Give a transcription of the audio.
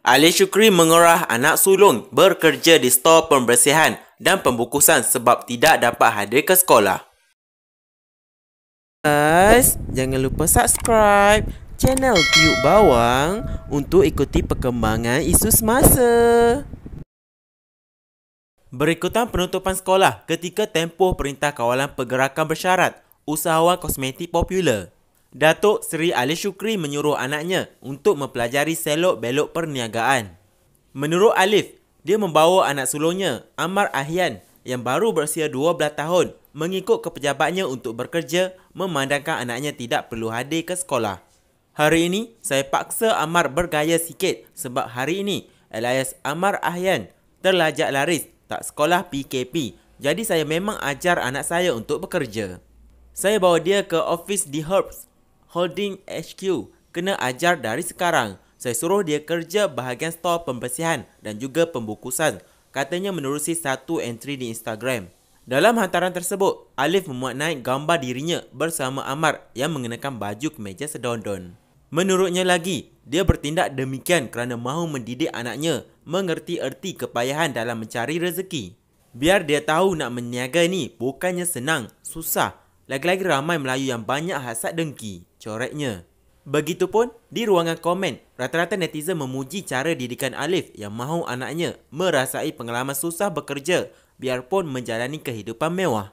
Ali Syukri mengerah anak sulung berkerja di stor pembersihan dan pembukusan sebab tidak dapat hadir ke sekolah. Guys, jangan lupa subscribe channel Piyuk Bawang untuk ikuti perkembangan isu semasa. Berikutan penutupan sekolah ketika tempoh Perintah Kawalan Pergerakan Bersyarat Usahawan Kosmetik Popular. Datuk Seri Ali Shukri menyuruh anaknya untuk mempelajari selok belok perniagaan. Menurut Alif, dia membawa anak sulungnya, Amar Ahyan, yang baru berusia 12 tahun, mengikut pejabatnya untuk bekerja memandangkan anaknya tidak perlu hadir ke sekolah. Hari ini, saya paksa Amar bergaya sikit sebab hari ini, Elias Amar Ahyan terlajak laris tak sekolah PKP. Jadi saya memang ajar anak saya untuk bekerja. Saya bawa dia ke office di Herbs Holding HQ kena ajar dari sekarang. Saya suruh dia kerja bahagian stor pembersihan dan juga pembukusan. Katanya menerusi satu entry di Instagram. Dalam hantaran tersebut, Alif memuat naik gambar dirinya bersama Amar yang mengenakan baju kemeja sedondon. Menurutnya lagi, dia bertindak demikian kerana mahu mendidik anaknya mengerti erti kepayahan dalam mencari rezeki. Biar dia tahu nak meniaga ni bukannya senang, susah lagi-lagi ramai Melayu yang banyak hasad dengki coreknya. Begitupun, di ruangan komen, rata-rata netizen memuji cara didikan Alif yang mahu anaknya merasai pengalaman susah bekerja biarpun menjalani kehidupan mewah.